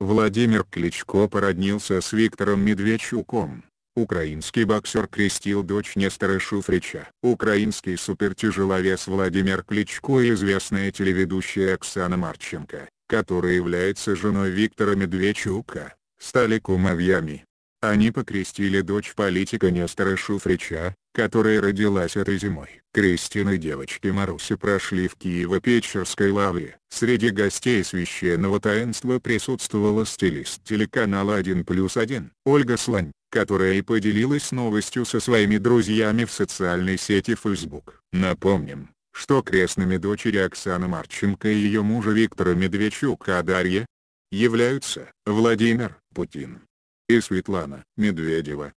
Владимир Кличко породнился с Виктором Медведчуком. Украинский боксер крестил дочь Нестора Шуфрича. Украинский супертяжеловес Владимир Кличко и известная телеведущая Оксана Марченко, которая является женой Виктора Медведчука, стали кумовьями. Они покрестили дочь политика Нестора Шуфрича, которая родилась этой зимой. Крестины девочки Маруси прошли в Киево-Печерской лавре. Среди гостей священного таинства присутствовала стилист телеканала 1 плюс 1 Ольга Слань, которая и поделилась новостью со своими друзьями в социальной сети Facebook. Напомним, что крестными дочери Оксаны Марченко и ее мужа Виктора Медведчука Дарья являются Владимир Путин и Светлана Медведева.